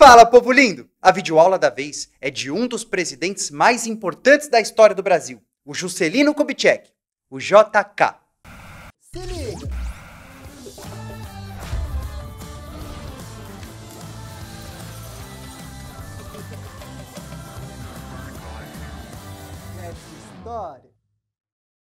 Fala, povo lindo! A videoaula da vez é de um dos presidentes mais importantes da história do Brasil, o Juscelino Kubitschek, o JK. Se liga!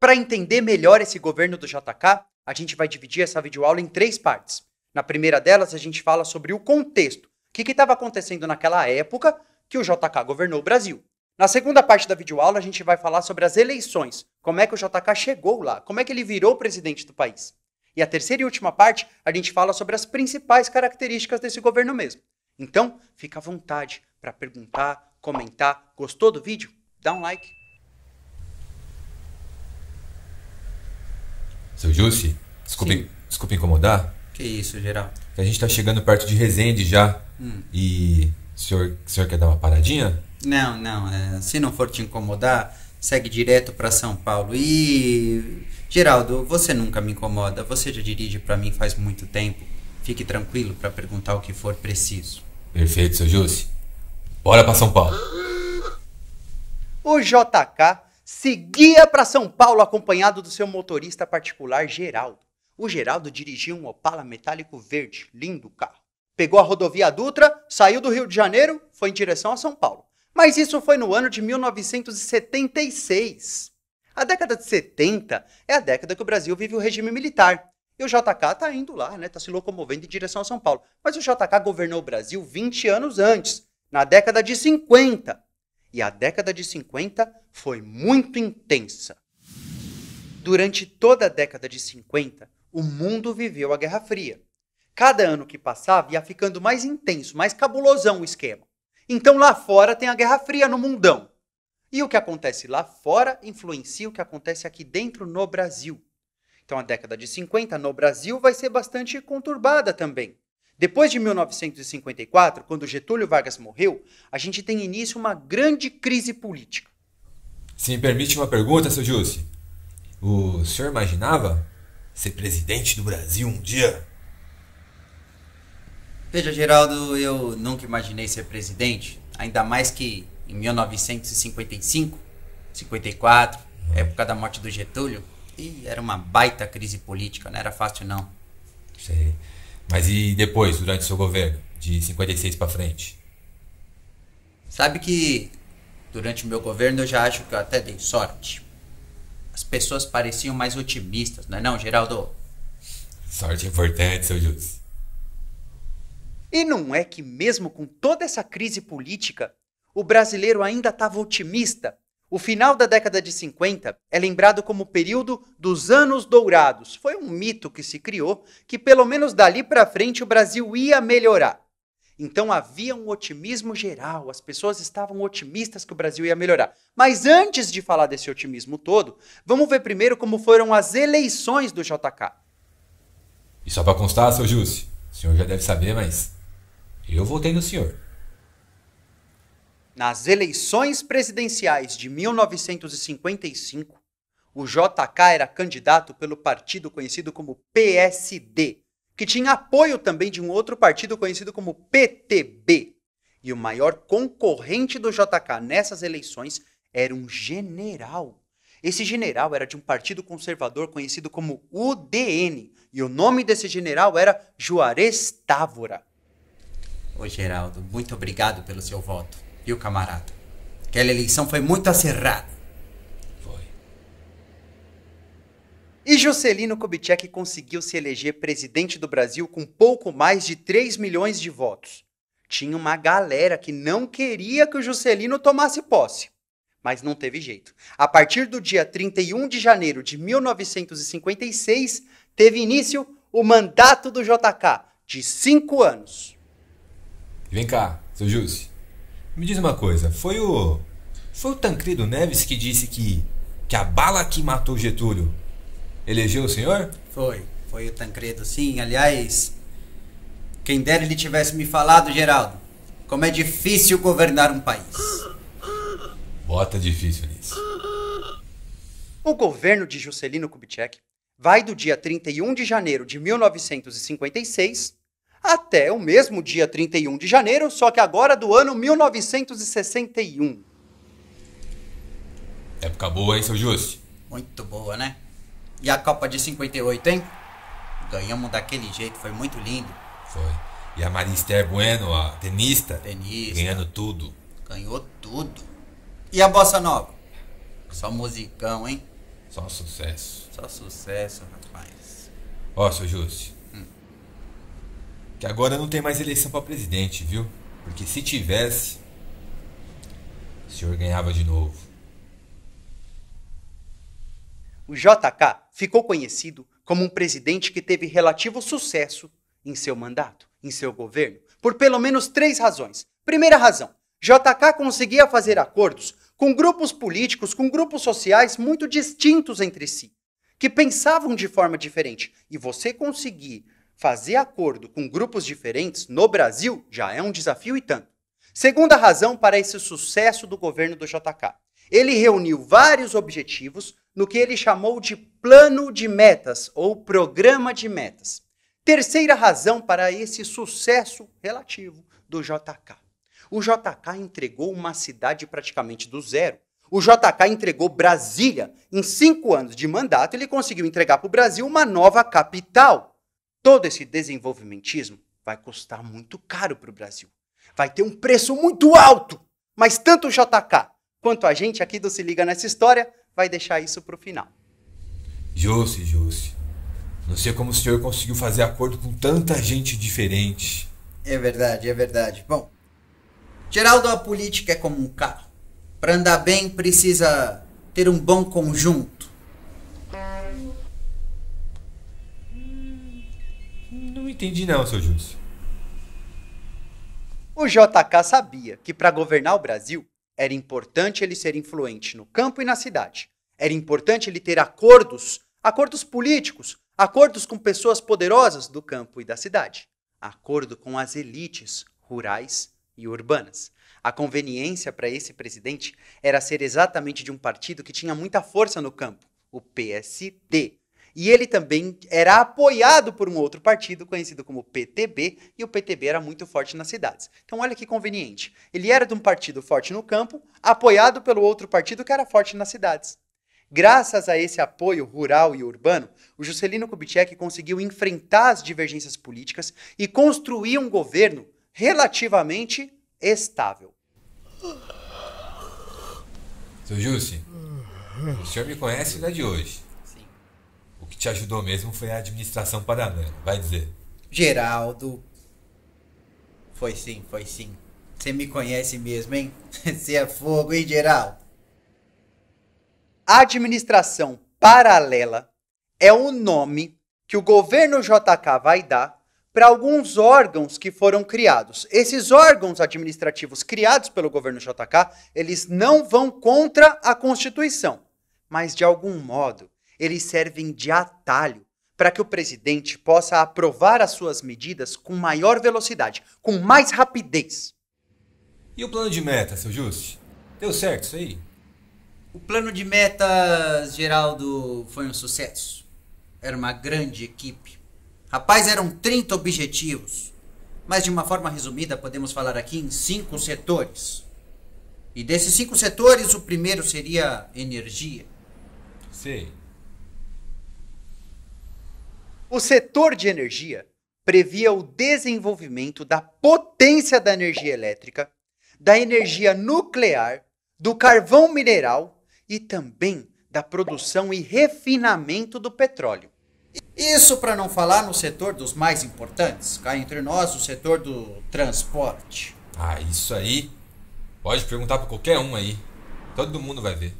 Para entender melhor esse governo do JK, a gente vai dividir essa videoaula em três partes. Na primeira delas, a gente fala sobre o contexto, que estava acontecendo naquela época que o JK governou o Brasil. Na segunda parte da videoaula, a gente vai falar sobre as eleições, como é que o JK chegou lá, como é que ele virou presidente do país. E a terceira e última parte, a gente fala sobre as principais características desse governo mesmo. Então, fica à vontade para perguntar, comentar. Gostou do vídeo? Dá um like. Seu Jussi, desculpe, desculpe incomodar. Que isso, geral. A gente está chegando perto de Resende já. Hum. E o senhor, o senhor quer dar uma paradinha? Não, não. É, se não for te incomodar, segue direto para São Paulo. E Geraldo, você nunca me incomoda. Você já dirige para mim faz muito tempo. Fique tranquilo para perguntar o que for preciso. Perfeito, seu Jussi. Bora para São Paulo. O JK seguia para São Paulo acompanhado do seu motorista particular Geraldo. O Geraldo dirigia um Opala metálico verde, lindo carro. Pegou a rodovia Dutra, saiu do Rio de Janeiro, foi em direção a São Paulo. Mas isso foi no ano de 1976. A década de 70 é a década que o Brasil vive o regime militar. E o JK está indo lá, né? Tá se locomovendo em direção a São Paulo. Mas o JK governou o Brasil 20 anos antes, na década de 50. E a década de 50 foi muito intensa. Durante toda a década de 50, o mundo viveu a Guerra Fria cada ano que passava ia ficando mais intenso, mais cabulosão o esquema. Então lá fora tem a Guerra Fria no mundão. E o que acontece lá fora influencia o que acontece aqui dentro no Brasil. Então a década de 50 no Brasil vai ser bastante conturbada também. Depois de 1954, quando Getúlio Vargas morreu, a gente tem início uma grande crise política. Se me permite uma pergunta, seu Júcio. O senhor imaginava ser presidente do Brasil um dia? Veja, Geraldo, eu nunca imaginei ser presidente, ainda mais que em 1955, 54, época da morte do Getúlio, e era uma baita crise política, não era fácil não. Sei. Mas e depois, durante o seu governo, de 56 para frente? Sabe que durante o meu governo eu já acho que eu até dei sorte. As pessoas pareciam mais otimistas, não é não, Geraldo? Sorte é importante, seu Júlio. E não é que, mesmo com toda essa crise política, o brasileiro ainda estava otimista. O final da década de 50 é lembrado como o período dos anos dourados. Foi um mito que se criou que, pelo menos dali para frente, o Brasil ia melhorar. Então havia um otimismo geral, as pessoas estavam otimistas que o Brasil ia melhorar. Mas antes de falar desse otimismo todo, vamos ver primeiro como foram as eleições do JK. E só para constar, seu Júcio, o senhor já deve saber, mas eu votei no senhor. Nas eleições presidenciais de 1955, o JK era candidato pelo partido conhecido como PSD, que tinha apoio também de um outro partido conhecido como PTB. E o maior concorrente do JK nessas eleições era um general. Esse general era de um partido conservador conhecido como UDN, e o nome desse general era Juarez Távora. Ô Geraldo, muito obrigado pelo seu voto, viu, camarada? Aquela eleição foi muito acirrada. Foi. E Juscelino Kubitschek conseguiu se eleger presidente do Brasil com pouco mais de 3 milhões de votos. Tinha uma galera que não queria que o Juscelino tomasse posse. Mas não teve jeito. A partir do dia 31 de janeiro de 1956, teve início o mandato do JK, de cinco anos. Vem cá, seu Júcio. Me diz uma coisa, foi o. Foi o Tancredo Neves que disse que. que a bala que matou Getúlio elegeu o senhor? Foi, foi o Tancredo, sim. Aliás, quem dera ele tivesse me falado, Geraldo, como é difícil governar um país. Bota difícil nisso. O governo de Juscelino Kubitschek vai do dia 31 de janeiro de 1956 até o mesmo dia 31 de janeiro, só que agora do ano 1961. Época boa, hein, seu Justi? Muito boa, né? E a Copa de 58, hein? Ganhamos daquele jeito, foi muito lindo. Foi. E a Marister Bueno, a tenista? Tenista. Ganhando tudo. Ganhou tudo. E a Bossa Nova? Só musicão, hein? Só sucesso. Só sucesso, rapaz. Ó, seu Justi, que agora não tem mais eleição para presidente, viu? Porque se tivesse, o senhor ganhava de novo. O JK ficou conhecido como um presidente que teve relativo sucesso em seu mandato, em seu governo, por pelo menos três razões. Primeira razão: JK conseguia fazer acordos com grupos políticos, com grupos sociais muito distintos entre si, que pensavam de forma diferente. E você conseguir fazer acordo com grupos diferentes no Brasil já é um desafio e tanto. Segunda razão para esse sucesso do governo do JK. Ele reuniu vários objetivos no que ele chamou de plano de metas ou programa de metas. Terceira razão para esse sucesso relativo do JK. O JK entregou uma cidade praticamente do zero. O JK entregou Brasília. Em cinco anos de mandato, ele conseguiu entregar para o Brasil uma nova capital. Todo esse desenvolvimentismo vai custar muito caro para o Brasil. Vai ter um preço muito alto. Mas tanto o JK quanto a gente aqui do Se Liga Nessa História vai deixar isso para o final. Jusce, Jusce. Não sei como o senhor conseguiu fazer acordo com tanta gente diferente. É verdade, é verdade. Bom, Geraldo, a política é como um carro. Para andar bem, precisa ter um bom conjunto entendi não, seu Júlio. O JK sabia que para governar o Brasil era importante ele ser influente no campo e na cidade. Era importante ele ter acordos, acordos políticos, acordos com pessoas poderosas do campo e da cidade, acordo com as elites rurais e urbanas. A conveniência para esse presidente era ser exatamente de um partido que tinha muita força no campo, o PSD, e ele também era apoiado por um outro partido conhecido como PTB, e o PTB era muito forte nas cidades. Então olha que conveniente. Ele era de um partido forte no campo, apoiado pelo outro partido que era forte nas cidades. Graças a esse apoio rural e urbano, o Juscelino Kubitschek conseguiu enfrentar as divergências políticas e construir um governo relativamente estável. Seu Jussi, o senhor me conhece da de hoje que te ajudou mesmo foi a administração paralela, vai dizer. Geraldo. Foi sim, foi sim. Você me conhece mesmo, hein? Você é fogo, hein, Geraldo? Administração paralela é o nome que o governo JK vai dar para alguns órgãos que foram criados. Esses órgãos administrativos criados pelo governo JK, eles não vão contra a Constituição, mas de algum modo eles servem de atalho para que o presidente possa aprovar as suas medidas com maior velocidade, com mais rapidez. E o plano de meta, seu Juste? Deu certo isso aí? O plano de metas, Geraldo, foi um sucesso. Era uma grande equipe. Rapaz, eram 30 objetivos. Mas de uma forma resumida, podemos falar aqui em cinco setores. E desses cinco setores, o primeiro seria energia. Sim. O setor de energia previa o desenvolvimento da potência da energia elétrica, da energia nuclear, do carvão mineral e também da produção e refinamento do petróleo. Isso para não falar no setor dos mais importantes, cá entre nós, o setor do transporte. Ah, isso aí. Pode perguntar para qualquer um aí. Todo mundo vai ver.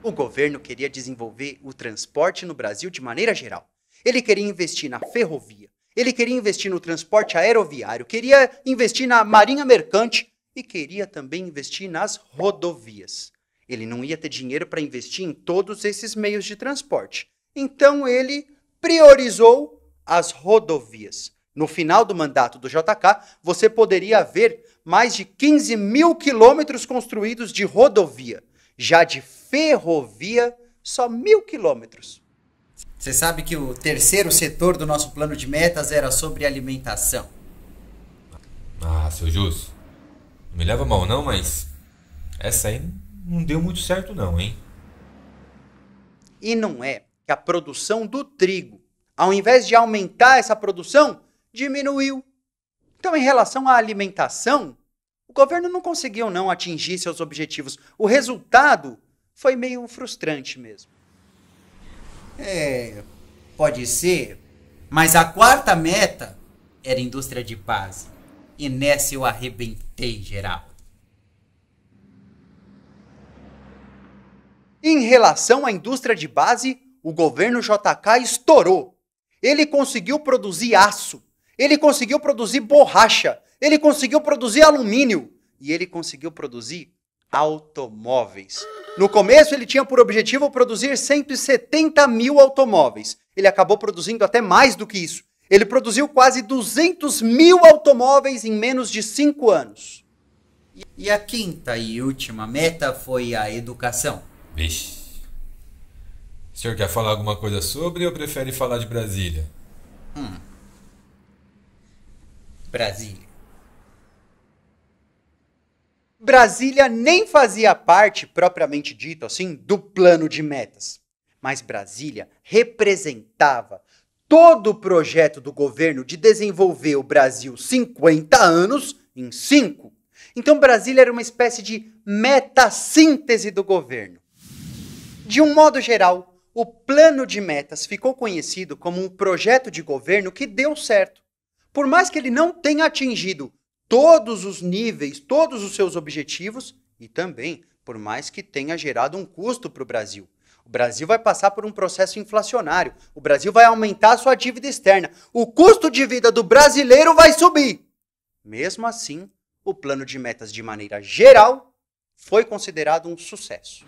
O governo queria desenvolver o transporte no Brasil de maneira geral. Ele queria investir na ferrovia, ele queria investir no transporte aeroviário, queria investir na marinha mercante e queria também investir nas rodovias. Ele não ia ter dinheiro para investir em todos esses meios de transporte. Então ele priorizou as rodovias. No final do mandato do JK, você poderia ver mais de 15 mil quilômetros construídos de rodovia, já de ferrovia, só mil quilômetros. Você sabe que o terceiro setor do nosso plano de metas era sobre alimentação. Ah, seu Jus, não me leva mal não, mas essa aí não deu muito certo não, hein? E não é que a produção do trigo, ao invés de aumentar essa produção, diminuiu. Então, em relação à alimentação, o governo não conseguiu não atingir seus objetivos. O resultado foi meio frustrante mesmo. É, pode ser, mas a quarta meta era indústria de base. E nessa eu arrebentei geral. Em relação à indústria de base, o governo JK estourou. Ele conseguiu produzir aço, ele conseguiu produzir borracha, ele conseguiu produzir alumínio e ele conseguiu produzir automóveis. No começo, ele tinha por objetivo produzir 170 mil automóveis. Ele acabou produzindo até mais do que isso. Ele produziu quase 200 mil automóveis em menos de cinco anos. E a quinta e última meta foi a educação. Vixe. O senhor quer falar alguma coisa sobre ou prefere falar de Brasília? Hum. Brasília. Brasília nem fazia parte, propriamente dito assim, do plano de metas. Mas Brasília representava todo o projeto do governo de desenvolver o Brasil 50 anos em 5. Então Brasília era uma espécie de meta-síntese do governo. De um modo geral, o plano de metas ficou conhecido como um projeto de governo que deu certo. Por mais que ele não tenha atingido todos os níveis, todos os seus objetivos e também, por mais que tenha gerado um custo para o Brasil. O Brasil vai passar por um processo inflacionário. O Brasil vai aumentar a sua dívida externa. O custo de vida do brasileiro vai subir. Mesmo assim, o plano de metas, de maneira geral, foi considerado um sucesso.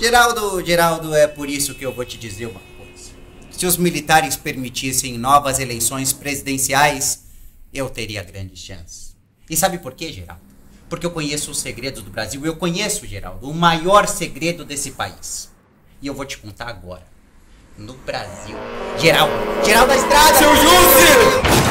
Geraldo, Geraldo, é por isso que eu vou te dizer uma coisa. Se os militares permitissem novas eleições presidenciais, eu teria grande chance. E sabe por quê, Geraldo? Porque eu conheço os segredos do Brasil. Eu conheço, Geraldo, o maior segredo desse país. E eu vou te contar agora. No Brasil. Geraldo! Geraldo da Estrada! Seu Júcio!